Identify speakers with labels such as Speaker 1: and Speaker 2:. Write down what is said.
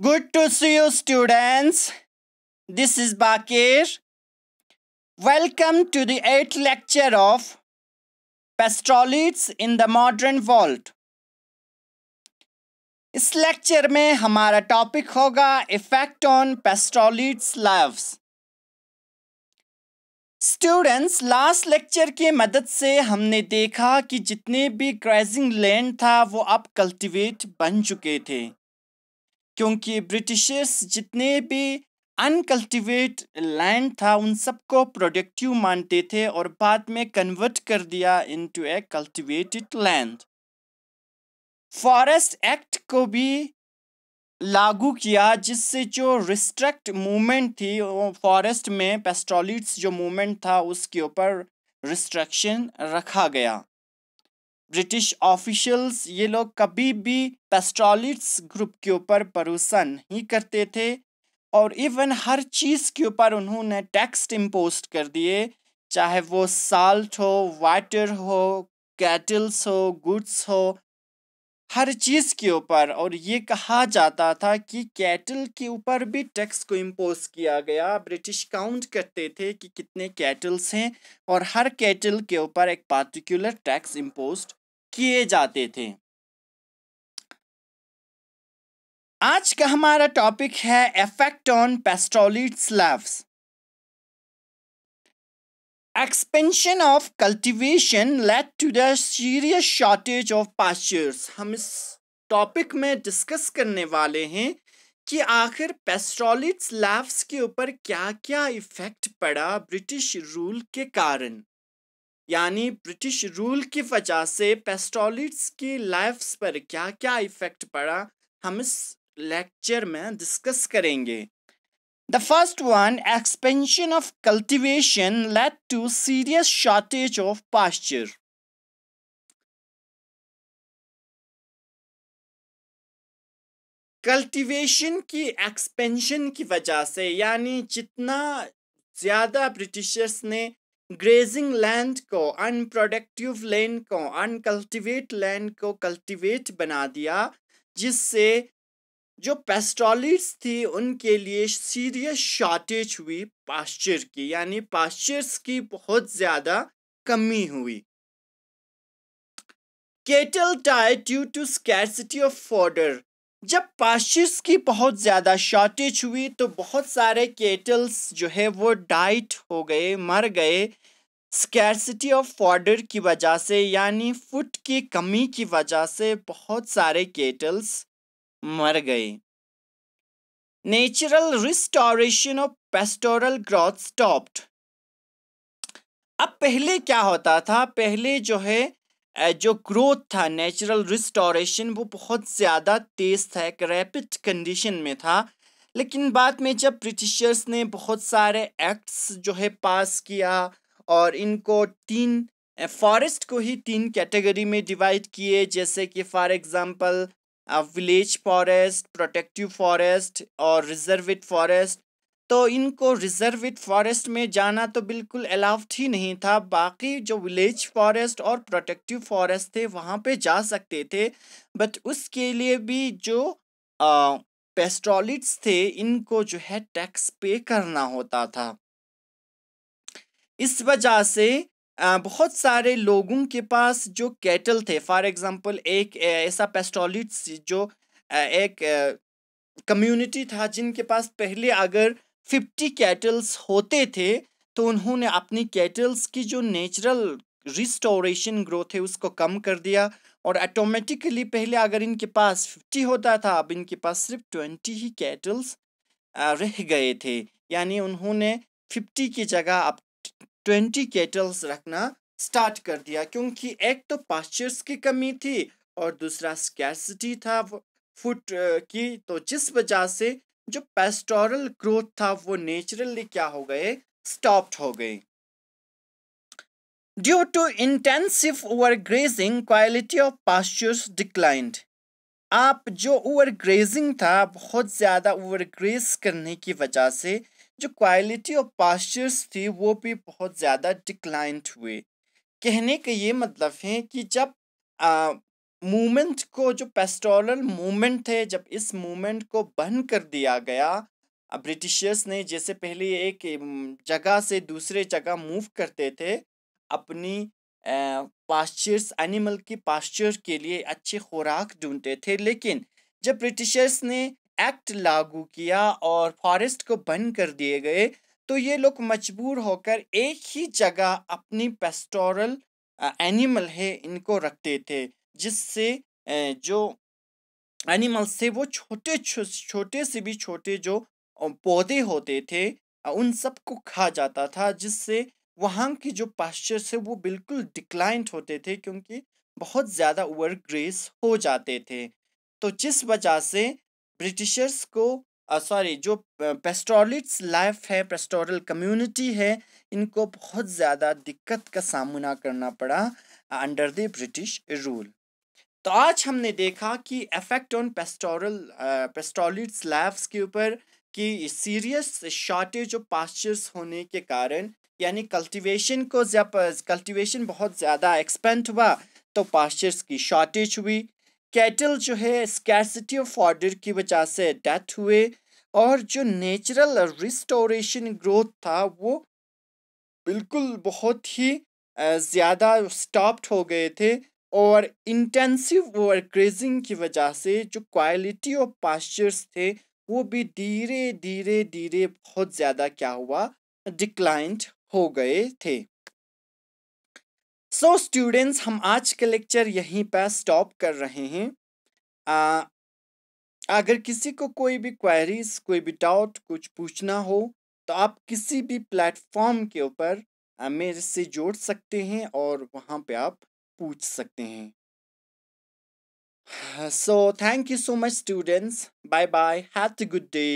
Speaker 1: Good to see you students. This is Bakir. Welcome to the 8th lecture of pastoralists in the modern world इस lecture में हमारा topic होगा effect on pastoralists lives students last lecture की मदद से
Speaker 2: हमने देखा कि जितने भी ग्रेजिंग लैंड था वो अब कल्टीवेट बन चुके थे क्योंकि ब्रिटिशर्स जितने भी अनकल्टिवेट लैंड था उन सबको प्रोडक्टिव मानते थे और बाद में कन्वर्ट कर दिया into a cultivated land forest act को भी लागू किया जिससे जो रिस्ट्रिक्ट मूवमेंट थी फॉरेस्ट में पेस्ट्रोलिट्स जो मूवमेंट था उसके ऊपर रिस्ट्रिक्शन रखा गया ब्रिटिश ऑफिशियल्स ये लोग कभी भी पेस्ट्रॉलिट्स ग्रुप के ऊपर भरोसा नहीं करते थे और इवन हर चीज़ के ऊपर उन्होंने टैक्स इम्पोज कर दिए चाहे वो साल्ट हो वाटर हो कैटल्स हो गुड्स हो हर चीज़ के ऊपर और ये कहा जाता था कि कैटल के ऊपर भी टैक्स को इम्पोज किया गया ब्रिटिश काउंट करते थे कि कितने कैटल्स हैं और हर कैटल के ऊपर एक पार्टिकुलर टैक्स इम्पोज किए जाते थे
Speaker 1: आज का हमारा टॉपिक है effect on pastoralists lives expansion of cultivation
Speaker 2: led to the serious shortage of pastures हम इस टॉपिक में डिस्कस करने वाले हैं कि आखिर पेस्ट्रोलिड स्लैब्स के ऊपर क्या क्या इफेक्ट पड़ा ब्रिटिश रूल के कारण यानी ब्रिटिश रूल की वजह से पेस्टोलिट्स की लाइफ्स पर क्या क्या इफेक्ट पड़ा हम इस लेक्चर में डिस्कस करेंगे the first one
Speaker 1: expansion of cultivation led to serious shortage of pasture cultivation की एक्सपेंशन की वजह से यानी
Speaker 2: जितना ज़्यादा ब्रिटिशर्स ने ग्रेजिंग लैंड को अनप्रोडक्टिव लैंड को अनकल्टिवेट लैंड को कल्टिवेट बना दिया जिससे जो पेस्ट्रॉलिट्स थी उनके लिए सीरियस शॉर्टेज हुई पास्चर की यानी पास्चर्स की बहुत ज़्यादा कमी हुई cattle died due to scarcity of fodder जब पास्चर्स की बहुत ज़्यादा शॉर्टेज हुई तो बहुत सारे केटल्स जो है वो डाइट हो गए मर गए स्कैरसिटी ऑफ फॉर्डर की वजह से यानी फुट की कमी की वजह से बहुत सारे केटल्स
Speaker 1: मर गए natural restoration of pastoral growth stopped अब पहले क्या होता था
Speaker 2: पहले जो है जो ग्रोथ था नेचुरल रिस्टोरेशन वो बहुत ज़्यादा तेज़ था एक रैपिड कंडीशन में था लेकिन बाद में जब ब्रिटिशर्स ने बहुत सारे एक्ट्स जो है पास किया और इनको तीन फॉरेस्ट को ही तीन कैटेगरी में डिवाइड किए जैसे कि for example village forest protective forest और रिजर्विड फॉरेस्ट तो इनको रिजर्विड फॉरेस्ट में जाना तो बिल्कुल अलाउड ही नहीं था बाकी जो विलेज फॉरेस्ट और प्रोटेक्टिव फॉरेस्ट थे वहाँ पे जा सकते थे बट उसके लिए भी जो आ, पेस्ट्रोलिट्स थे इनको जो है टैक्स पे करना होता था इस वजह से बहुत सारे लोगों के पास जो कैटल थे फॉर एग्जांपल एक ऐसा पेस्टोलिट्स जो एक कम्युनिटी था जिनके पास पहले अगर फिफ्टी कैटल्स होते थे तो उन्होंने अपनी कैटल्स की जो नेचुरल रिस्टोरेशन ग्रोथ है उसको कम कर दिया और ऑटोमेटिकली पहले अगर इनके पास फिफ्टी होता था अब इनके पास सिर्फ ट्वेंटी ही कैटल्स रह गए थे यानी उन्होंने फिफ्टी की जगह अब ट्वेंटी कैटल्स रखना स्टार्ट कर दिया क्योंकि एक तो पास्चर्स की कमी थी और दूसरा स्कैसिटी था फुट की तो जिस वजह से जो पेस्टोरल ग्रोथ था वो नेचुरली क्या हो गए स्टॉप्ड हो गए due to intensive over grazing quality of pastures declined आप जो ओवर ग्रेजिंग था बहुत ज़्यादा ओवर ग्रेज करने की वजह से जो क्वालिटी ऑफ पास्चर्स थी वो भी बहुत ज़्यादा डिक्लाइंड हुए कहने का ये मतलब है कि जब मूवमेंट को जो पेस्टोरल मूवमेंट थे जब इस मूवमेंट को बंद कर दिया गया ब्रिटिशर्स ने जैसे पहले एक जगह से दूसरे जगह मूव करते थे अपनी पास्चर्स एनिमल की पास्चर के लिए अच्छी खुराक ढूंढते थे लेकिन जब ब्रिटिशर्स ने एक्ट लागू किया और फॉरेस्ट को बंद कर दिए गए तो ये लोग मजबूर होकर एक ही जगह अपनी पेस्टोरल एनिमल है इनको रखते थे जिससे जो एनिमल्स थे वो छोटे छोटे से भी छोटे जो पौधे होते थे उन सबको खा जाता था जिससे वहाँ के जो पास्चर्स थे वो बिल्कुल डिक्लाइंट होते थे क्योंकि बहुत ज़्यादा ओवर ग्रेस हो जाते थे तो जिस वजह से ब्रिटिशर्स को सॉरी जो पेस्टोरिट्स लाइफ है पेस्टोरल कम्युनिटी है इनको बहुत ज़्यादा दिक्कत का सामना करना पड़ा अंडर द ब्रिटिश रूल तो आज हमने देखा कि effect on pastoral pastoralist lives के ऊपर कि सीरियस शॉर्टेज ऑफ पास्चर्स होने के कारण यानी कल्टीवेशन को जब कल्टीवेशन बहुत ज़्यादा एक्सपेंड हुआ तो पास्चर्स की शॉर्टेज हुई कैटल जो है स्कैसिटी ऑफ ऑर्डर की वजह से डेथ हुए और जो नेचुरल रिस्टोरेशन ग्रोथ था वो बिल्कुल बहुत ही ज़्यादा स्टॉप्ड हो गए थे और इंटेंसिव ओवर क्रेजिंग की वजह से जो क्वालिटी ऑफ पास्चर्स थे वो भी धीरे धीरे धीरे बहुत ज़्यादा क्या
Speaker 1: हुआ डिक्लाइंट हो गए थे सो so, स्टूडेंट्स हम आज के लेक्चर यहीं पर स्टॉप कर रहे हैं आ,
Speaker 2: अगर किसी को कोई भी क्वेरीज कोई भी डाउट कुछ पूछना हो तो आप किसी भी प्लेटफॉर्म के ऊपर मेरे से जोड़ सकते हैं और वहाँ पे
Speaker 1: आप पूछ सकते हैं so thank you so much students bye bye have a good day